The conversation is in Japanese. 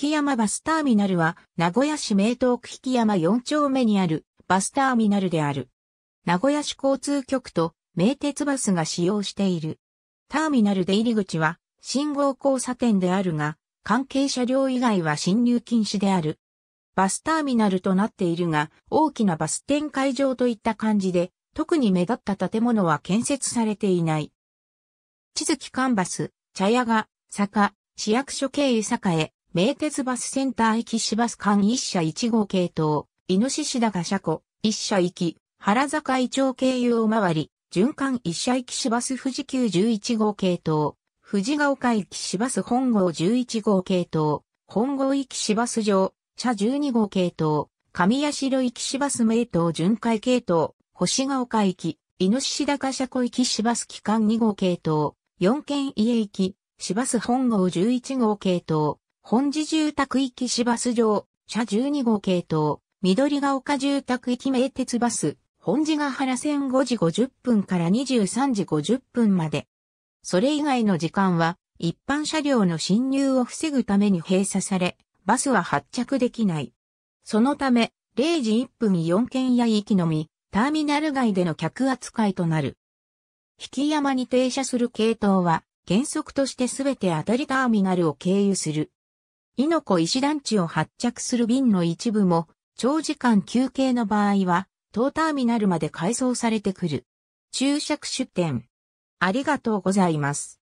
引山バスターミナルは、名古屋市名東区引山4丁目にあるバスターミナルである。名古屋市交通局と名鉄バスが使用している。ターミナル出入り口は、信号交差点であるが、関係車両以外は進入禁止である。バスターミナルとなっているが、大きなバス展開場といった感じで、特に目立った建物は建設されていない。地図機関バス、茶屋が、坂、市役所経由坂へ、名鉄バスセンター行き市バス間1社1号系統、イノシシ高車庫、1社行き、原坂井町経由を回り、循環1社行き市バス富士急11号系統、富士ヶ丘行き市バス本郷11号系統、本郷行き市バス上、車12号系統、上城行き市バス名東巡回系統、星ヶ丘行き、イノシシ高車庫行き市バス機関2号系統、四県家行き、市バス本郷11号系統、本寺住宅行き市バス場、車12号系統、緑ヶ丘住宅き名鉄バス、本寺ヶ原線5時50分から23時50分まで。それ以外の時間は、一般車両の侵入を防ぐために閉鎖され、バスは発着できない。そのため、0時1分4屋やきのみ、ターミナル外での客扱いとなる。引山に停車する系統は、原則としてすべて当たりターミナルを経由する。猪子石団地を発着する便の一部も、長時間休憩の場合は、当ターミナルまで改装されてくる。注釈出店。ありがとうございます。